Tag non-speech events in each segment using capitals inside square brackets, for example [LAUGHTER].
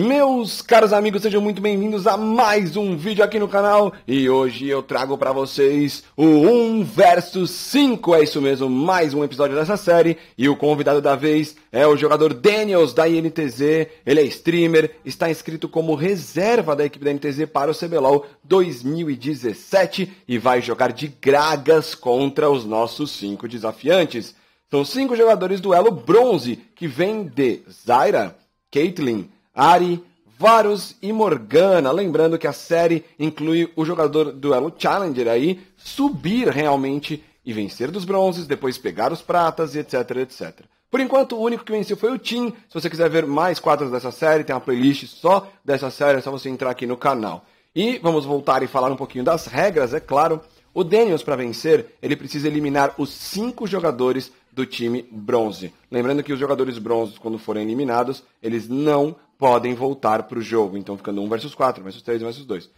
Meus caros amigos, sejam muito bem-vindos a mais um vídeo aqui no canal e hoje eu trago para vocês o 1 versus 5, é isso mesmo, mais um episódio dessa série e o convidado da vez é o jogador Daniels da INTZ, ele é streamer, está inscrito como reserva da equipe da INTZ para o CBLOL 2017 e vai jogar de gragas contra os nossos cinco desafiantes. São cinco jogadores do elo bronze que vêm de Zyra, Caitlyn, Ari, Varus e Morgana. Lembrando que a série inclui o jogador duelo Challenger aí subir realmente e vencer dos bronzes, depois pegar os pratas e etc, etc. Por enquanto, o único que venceu foi o Tim. Se você quiser ver mais quadros dessa série, tem uma playlist só dessa série, é só você entrar aqui no canal. E vamos voltar e falar um pouquinho das regras, é claro. O Daniels, para vencer, ele precisa eliminar os cinco jogadores do time bronze. Lembrando que os jogadores bronze, quando forem eliminados, eles não podem voltar para o jogo. Então ficando 1 versus 4, versus 3, versus 2.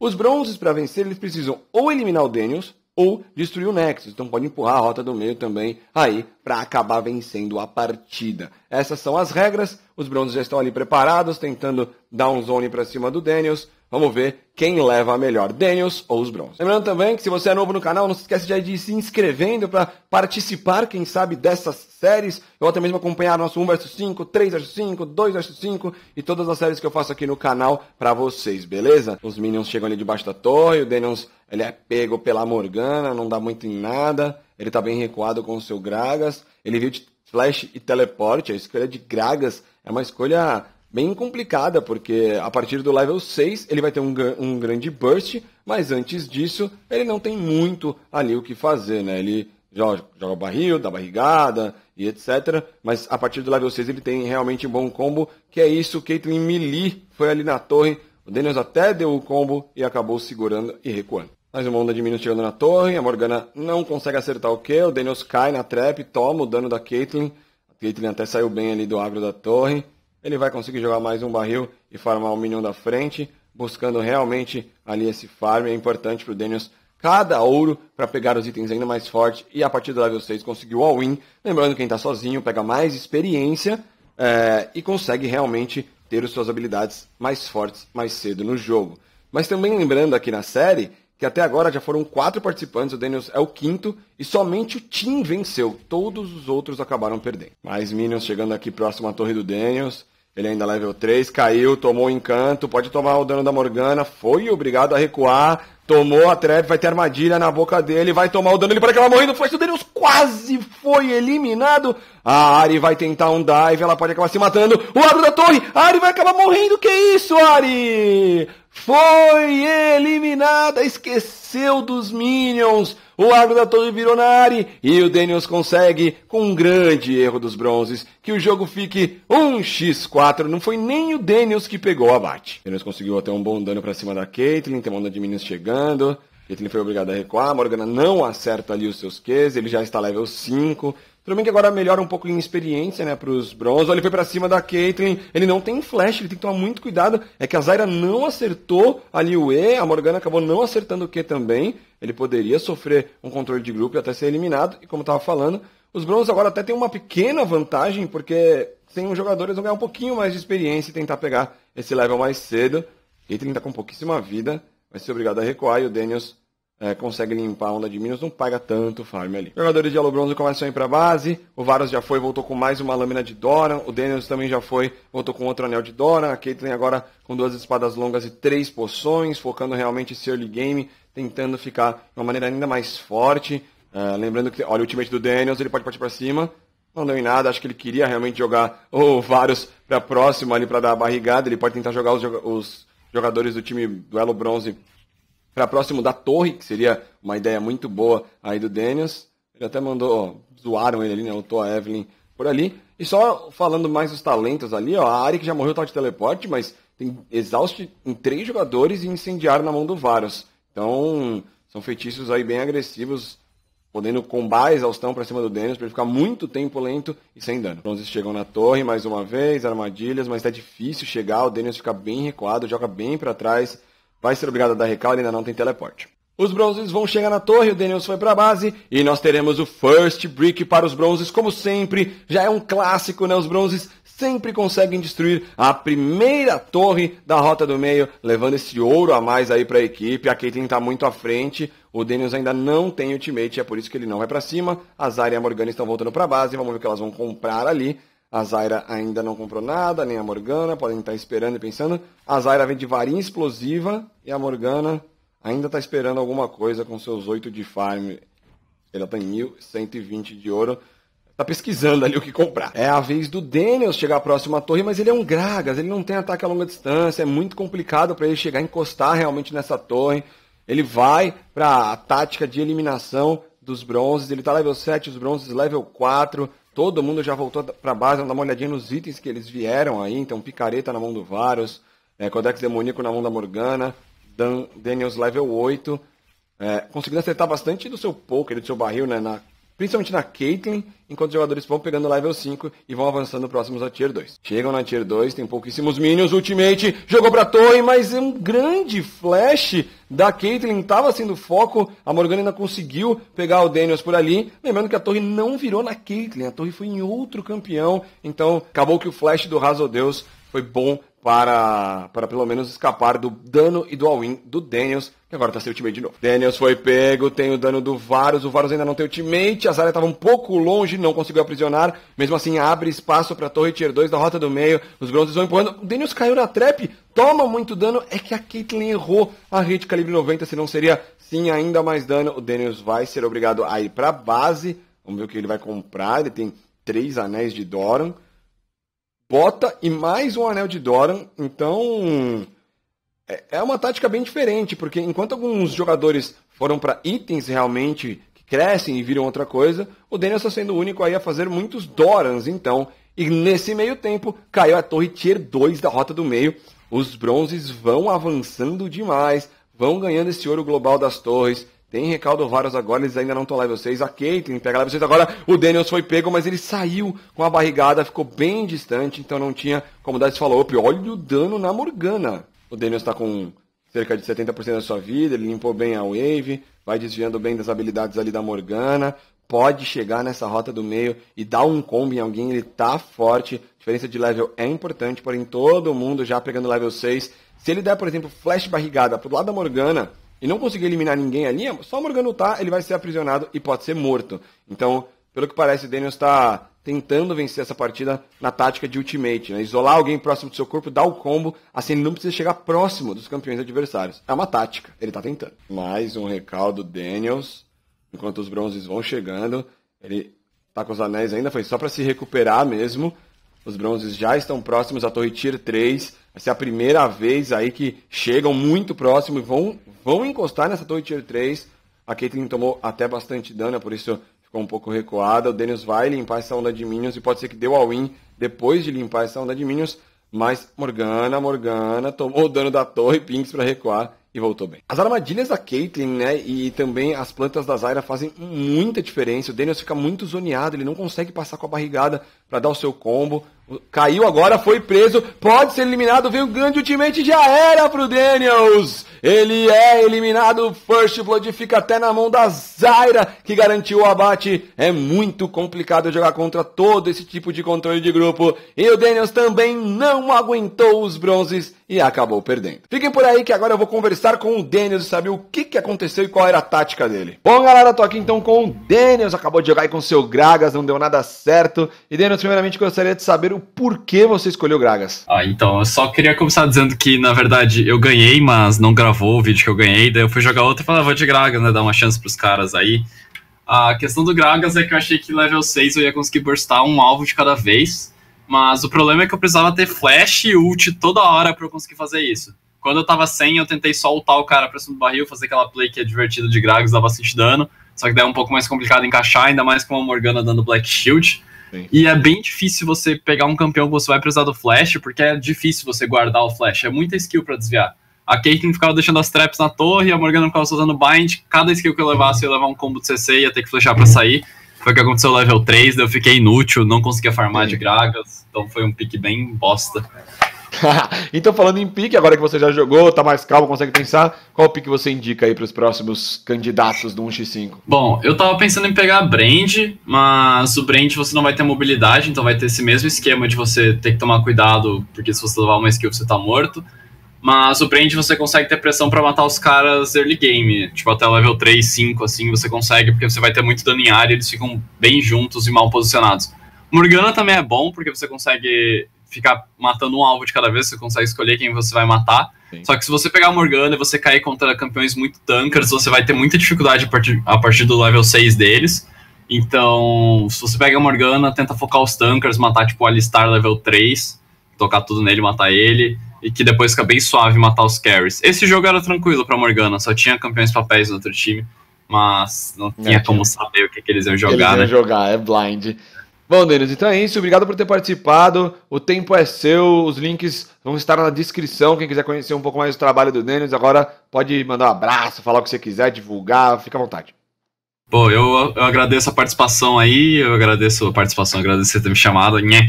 Os bronzes, para vencer, eles precisam ou eliminar o Daniels ou destruir o Nexus. Então pode empurrar a rota do meio também aí para acabar vencendo a partida. Essas são as regras. Os bronzes já estão ali preparados, tentando dar um zone para cima do Daniels. Vamos ver quem leva a melhor, Daniels ou os Bronze. Lembrando também que se você é novo no canal, não se esquece de se inscrevendo para participar, quem sabe, dessas séries, ou até mesmo acompanhar nosso 1 vs 5, 3 vs 5, 2 vs 5 e todas as séries que eu faço aqui no canal para vocês, beleza? Os Minions chegam ali debaixo da torre, o Daniels ele é pego pela Morgana, não dá muito em nada, ele tá bem recuado com o seu Gragas, ele viu de Flash e Teleporte, a escolha de Gragas é uma escolha bem complicada, porque a partir do level 6 ele vai ter um, um grande burst, mas antes disso ele não tem muito ali o que fazer, né? Ele joga, joga barril, dá barrigada e etc. Mas a partir do level 6 ele tem realmente um bom combo, que é isso, Caitlyn melee foi ali na torre, o Daniels até deu o combo e acabou segurando e recuando. Mais uma onda de Minions chegando na torre, a Morgana não consegue acertar o que, o Daniels cai na trap, toma o dano da Caitlyn, a Caitlyn até saiu bem ali do agro da torre, ele vai conseguir jogar mais um barril e farmar um minion da frente, buscando realmente ali esse farm. É importante para o Daniels cada ouro para pegar os itens ainda mais fortes e a partir do level 6 conseguiu all-in. Lembrando que quem está sozinho pega mais experiência é, e consegue realmente ter as suas habilidades mais fortes mais cedo no jogo. Mas também lembrando aqui na série que até agora já foram quatro participantes, o Daniels é o quinto, e somente o Tim venceu, todos os outros acabaram perdendo. Mais Minions chegando aqui próximo à torre do Daniels, ele ainda level 3, caiu, tomou o encanto, pode tomar o dano da Morgana, foi obrigado a recuar, tomou a trap, vai ter armadilha na boca dele, vai tomar o dano, ele para acabar morrendo, foi Suderius, quase foi eliminado. A Ari vai tentar um dive, ela pode acabar se matando. O Aro da torre, a Ari vai acabar morrendo, que isso, Ari? Foi eliminada, esqueceu dos Minions. O Argo da Torre virou na área e o Daniels consegue, com um grande erro dos bronzes, que o jogo fique 1x4. Não foi nem o Daniels que pegou o abate. Daniels conseguiu até um bom dano para cima da Caitlyn, tem uma onda de Minions chegando. Caitlyn foi obrigado a recuar, Morgana não acerta ali os seus Qs, ele já está level 5, pelo menos que agora melhora um pouco em experiência, né, pros Bronze. Ele foi para cima da Caitlyn, ele não tem flash, ele tem que tomar muito cuidado. É que a Zyra não acertou ali o E, a Morgana acabou não acertando o Q também. Ele poderia sofrer um controle de grupo e até ser eliminado, e como eu tava falando, os Bronze agora até tem uma pequena vantagem, porque sem um jogador eles vão ganhar um pouquinho mais de experiência e tentar pegar esse level mais cedo. Caitlyn tá com pouquíssima vida, vai ser obrigado a recuar e o Daniels é, consegue limpar a onda de Minas, não paga tanto farm ali. Jogadores de Yellow Bronze começam a ir para base, o Varus já foi, voltou com mais uma lâmina de Doran, o Daniels também já foi, voltou com outro anel de Doran, a Caitlyn agora com duas espadas longas e três poções, focando realmente esse early game, tentando ficar de uma maneira ainda mais forte. Uh, lembrando que, olha, o ultimate do Daniels, ele pode partir para cima, não deu em nada, acho que ele queria realmente jogar o Varus para próximo ali para dar a barrigada, ele pode tentar jogar os, os jogadores do time do Elo Bronze para próximo da torre, que seria uma ideia muito boa aí do Daniels. Ele até mandou, ó, zoaram ele ali, né? Lutou a Evelyn por ali. E só falando mais dos talentos ali, ó, a Ari que já morreu tal tá de teleporte, mas tem exaust em três jogadores e incendiar na mão do Varus. Então, são feitiços aí bem agressivos, podendo combar a exaustão para cima do Daniels para ele ficar muito tempo lento e sem dano. eles chegam na torre mais uma vez, armadilhas, mas tá difícil chegar, o Daniels fica bem recuado, joga bem para trás vai ser obrigado a dar recal, ainda não tem teleporte. Os bronzes vão chegar na torre, o Daniels foi para a base e nós teremos o first break para os bronzes, como sempre. Já é um clássico, né? Os bronzes sempre conseguem destruir a primeira torre da rota do meio, levando esse ouro a mais aí para a equipe. A Caitlyn está muito à frente, o Daniels ainda não tem ultimate, é por isso que ele não vai para cima. A Zarya e a Morgana estão voltando para a base, vamos ver o que elas vão comprar ali. A Zaira ainda não comprou nada, nem a Morgana, podem estar esperando e pensando. A Zaira vem de varinha explosiva e a Morgana ainda está esperando alguma coisa com seus 8 de farm. Ela tem 1120 de ouro. Tá pesquisando ali o que comprar. É a vez do Daniels chegar próximo à torre, mas ele é um Gragas, ele não tem ataque a longa distância, é muito complicado para ele chegar e encostar realmente nessa torre. Ele vai para a tática de eliminação dos bronzes, ele tá level 7, os bronzes level 4 Todo mundo já voltou para a base, vamos dar uma olhadinha nos itens que eles vieram aí. Então, picareta na mão do Varus, é, Codex Demoníaco na mão da Morgana, Dan, Daniels level 8. É, conseguindo acertar bastante do seu poker, do seu barril, né? Na principalmente na Caitlyn, enquanto os jogadores vão pegando level 5 e vão avançando próximos a Tier 2. Chegam na Tier 2, tem pouquíssimos minions, ultimate, jogou pra torre, mas é um grande flash da Caitlyn, tava sendo foco, a Morgana ainda conseguiu pegar o Daniels por ali, lembrando que a torre não virou na Caitlyn, a torre foi em outro campeão, então acabou que o flash do Raso Deus foi bom para, para pelo menos escapar do dano e do all-in do Daniels, que agora tá sem ultimate de novo. Daniels foi pego, tem o dano do Varus, o Varus ainda não tem ultimate, a Zarya estava um pouco longe, não conseguiu aprisionar, mesmo assim abre espaço para a torre tier 2 da rota do meio, os bronzes vão empurrando, o Daniels caiu na trap, toma muito dano, é que a Caitlyn errou a hit calibre 90, senão seria sim ainda mais dano, o Daniels vai ser obrigado a ir para base, vamos ver o que ele vai comprar, ele tem três anéis de Doran, Bota e mais um anel de Doran. Então, é, é uma tática bem diferente, porque enquanto alguns jogadores foram para itens realmente que crescem e viram outra coisa, o Daniel está sendo o único aí a fazer muitos Dorans, então. E nesse meio tempo, caiu a torre Tier 2 da Rota do Meio. Os bronzes vão avançando demais, vão ganhando esse ouro global das torres. Tem recaldo vários agora, eles ainda não estão level 6. A Caitlyn pega level 6 agora. O Daniels foi pego, mas ele saiu com a barrigada, ficou bem distante, então não tinha como dar esse follow-up. Olha o dano na Morgana. O Daniels está com cerca de 70% da sua vida, ele limpou bem a wave, vai desviando bem das habilidades ali da Morgana. Pode chegar nessa rota do meio e dar um combo em alguém, ele tá forte. diferença de level é importante, porém todo mundo já pegando level 6. Se ele der, por exemplo, flash barrigada pro lado da Morgana, e não conseguir eliminar ninguém ali, só Morgan lutar, tá, ele vai ser aprisionado e pode ser morto. Então, pelo que parece, o Daniels está tentando vencer essa partida na tática de ultimate, né? isolar alguém próximo do seu corpo, dar o combo, assim ele não precisa chegar próximo dos campeões adversários. É uma tática, ele está tentando. Mais um recaldo Daniels, enquanto os bronzes vão chegando, ele tá com os anéis ainda, foi só para se recuperar mesmo. Os bronzes já estão próximos à torre tier 3, Vai é a primeira vez aí que chegam muito próximo e vão, vão encostar nessa torre tier 3. A Caitlyn tomou até bastante dano, por isso ficou um pouco recuada. O Denius vai limpar essa onda de Minions e pode ser que deu a win depois de limpar essa onda de Minions. Mas Morgana, Morgana tomou o dano da torre, Pinks para recuar e voltou bem. As armadilhas da Caitlyn, né, e também as plantas da Zyra fazem muita diferença. O Denius fica muito zoneado, ele não consegue passar com a barrigada para dar o seu combo. Caiu agora, foi preso, pode ser eliminado, veio grande ultimate, já era pro Daniels! Ele é eliminado. First Blood fica até na mão da Zaira, que garantiu o abate. É muito complicado jogar contra todo esse tipo de controle de grupo. E o Daniels também não aguentou os bronzes e acabou perdendo. Fiquem por aí que agora eu vou conversar com o Daniels e saber o que, que aconteceu e qual era a tática dele. Bom, galera, tô aqui então com o Daniels. Acabou de jogar aí com seu Gragas, não deu nada certo. E Daniels, primeiramente gostaria de saber o porquê você escolheu Gragas. Ah, então, eu só queria começar dizendo que, na verdade, eu ganhei, mas não gravei vou o vídeo que eu ganhei, daí eu fui jogar outro e falei, ah, vou de Gragas, né? Dar uma chance pros caras aí. A questão do Gragas é que eu achei que level 6 eu ia conseguir burstar um alvo de cada vez. Mas o problema é que eu precisava ter flash e ult toda hora para eu conseguir fazer isso. Quando eu tava sem, eu tentei só ultar o cara pra cima do barril, fazer aquela play que é divertida de Gragas, dá bastante dano. Só que daí é um pouco mais complicado encaixar, ainda mais com a Morgana dando Black Shield. Sim. E é bem difícil você pegar um campeão que você vai precisar do flash, porque é difícil você guardar o flash. É muita skill para desviar. A Caitlyn ficava deixando as traps na torre, a Morgana ficava usando bind. Cada skill que eu levasse, eu ia levar um combo de CC e ia ter que flechar pra sair. Foi o que aconteceu no level 3, daí eu fiquei inútil, não conseguia farmar de Gragas. Então foi um pick bem bosta. [LAUGHS] então falando em pick, agora que você já jogou, tá mais calmo, consegue pensar, qual pick você indica aí pros próximos candidatos do 1x5? Bom, eu tava pensando em pegar a Brand, mas o Brand você não vai ter mobilidade, então vai ter esse mesmo esquema de você ter que tomar cuidado, porque se você levar uma skill você tá morto. Mas o Brand você consegue ter pressão para matar os caras early game. Tipo, até level 3, 5, assim, você consegue, porque você vai ter muito dano em área, eles ficam bem juntos e mal posicionados. Morgana também é bom, porque você consegue ficar matando um alvo de cada vez, você consegue escolher quem você vai matar. Sim. Só que se você pegar a Morgana e você cair contra campeões muito tankers, você vai ter muita dificuldade a partir, a partir do level 6 deles. Então, se você pega a Morgana, tenta focar os tankers, matar tipo o Alistar level 3, tocar tudo nele, matar ele e que depois fica bem suave matar os carries. Esse jogo era tranquilo para Morgana, só tinha campeões papéis no outro time, mas não tinha é, como saber o que, que, eles iam jogar. Eles iam né? jogar, é blind. Bom, Denis, então é isso. Obrigado por ter participado. O tempo é seu. Os links vão estar na descrição. Quem quiser conhecer um pouco mais do trabalho do Denis, agora pode mandar um abraço, falar o que você quiser, divulgar, fica à vontade bom eu, eu agradeço a participação aí, eu agradeço a participação, agradeço você ter me chamado, Nhé.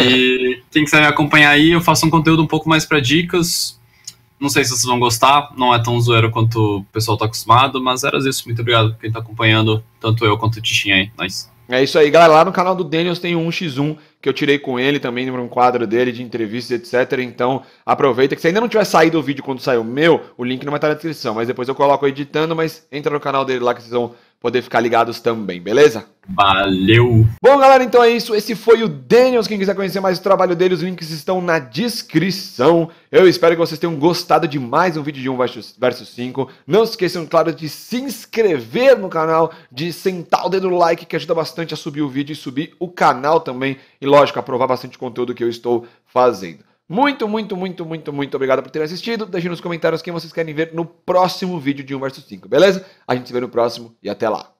E [LAUGHS] quem quiser me acompanhar aí, eu faço um conteúdo um pouco mais para dicas. Não sei se vocês vão gostar, não é tão zoeiro quanto o pessoal tá acostumado, mas era isso. Muito obrigado por quem tá acompanhando, tanto eu quanto o Tichinho aí. Nós. É isso aí, galera. Lá no canal do Daniels tem um X1 que eu tirei com ele também, um quadro dele de entrevistas, etc. Então, aproveita que se ainda não tiver saído o vídeo quando sair o meu, o link não vai estar na descrição, mas depois eu coloco editando, mas entra no canal dele lá que vocês vão poder ficar ligados também, beleza? Valeu! Bom, galera, então é isso. Esse foi o Daniels. Quem quiser conhecer mais o trabalho dele, os links estão na descrição. Eu espero que vocês tenham gostado de mais um vídeo de 1 versus 5. Não se esqueçam, claro, de se inscrever no canal, de sentar o dedo no like, que ajuda bastante a subir o vídeo e subir o canal também. E, lógico, aprovar bastante conteúdo que eu estou fazendo. Muito, muito, muito, muito, muito obrigado por terem assistido. Deixe nos comentários quem vocês querem ver no próximo vídeo de 1 vs 5, beleza? A gente se vê no próximo e até lá.